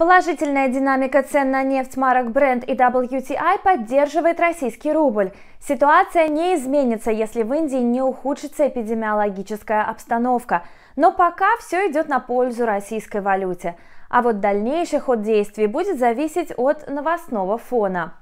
Положительная динамика цен на нефть марок Brent и WTI поддерживает российский рубль. Ситуация не изменится, если в Индии не ухудшится эпидемиологическая обстановка. Но пока все идет на пользу российской валюте. А вот дальнейший ход действий будет зависеть от новостного фона.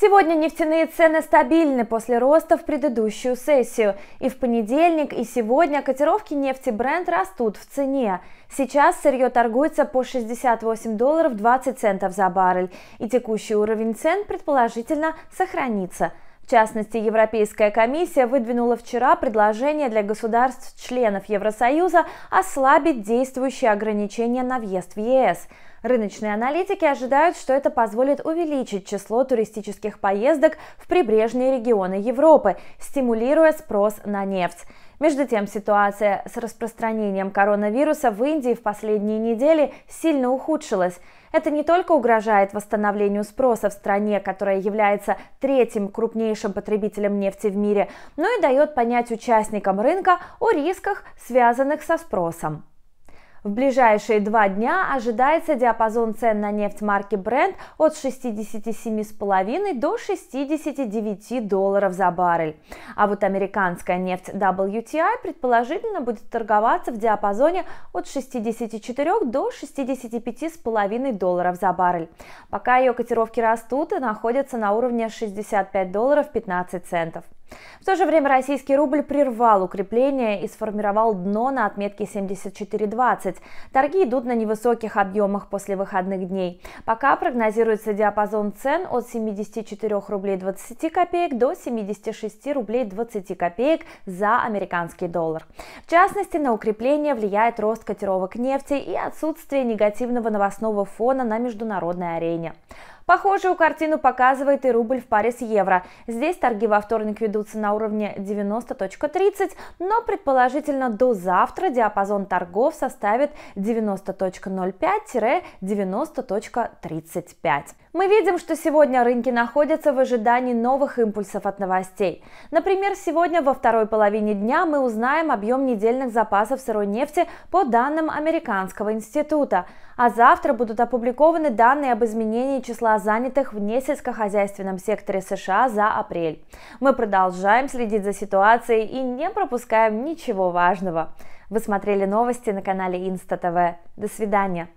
Сегодня нефтяные цены стабильны после роста в предыдущую сессию. И в понедельник, и сегодня котировки нефти бренд растут в цене. Сейчас сырье торгуется по 68 долларов 20 центов за баррель, и текущий уровень цен предположительно сохранится. В частности, Европейская комиссия выдвинула вчера предложение для государств-членов Евросоюза ослабить действующие ограничения на въезд в ЕС. Рыночные аналитики ожидают, что это позволит увеличить число туристических поездок в прибрежные регионы Европы, стимулируя спрос на нефть. Между тем, ситуация с распространением коронавируса в Индии в последние недели сильно ухудшилась. Это не только угрожает восстановлению спроса в стране, которая является третьим крупнейшим потребителем нефти в мире, но и дает понять участникам рынка о рисках, связанных со спросом. В ближайшие два дня ожидается диапазон цен на нефть марки Brent от 67,5 до 69 долларов за баррель. А вот американская нефть WTI предположительно будет торговаться в диапазоне от 64 до 65,5 долларов за баррель. Пока ее котировки растут и находятся на уровне 65 долларов 15 центов. В то же время российский рубль прервал укрепление и сформировал дно на отметке 74.20. Торги идут на невысоких объемах после выходных дней. Пока прогнозируется диапазон цен от 74 рублей 20 копеек до 76 рублей 20 копеек за американский доллар. В частности, на укрепление влияет рост котировок нефти и отсутствие негативного новостного фона на международной арене. Похожую картину показывает и рубль в паре с евро. Здесь торги во вторник ведутся на уровне 90.30, но предположительно до завтра диапазон торгов составит 90.05-90.35. Мы видим, что сегодня рынки находятся в ожидании новых импульсов от новостей. Например, сегодня во второй половине дня мы узнаем объем недельных запасов сырой нефти по данным Американского института, а завтра будут опубликованы данные об изменении числа занятых в несельскохозяйственном секторе США за апрель. Мы продолжаем следить за ситуацией и не пропускаем ничего важного. Вы смотрели новости на канале Инста ТВ. До свидания.